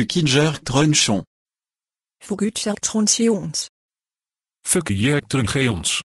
trunchon. Trunchons. Fugitjertruncheons. Trunchons.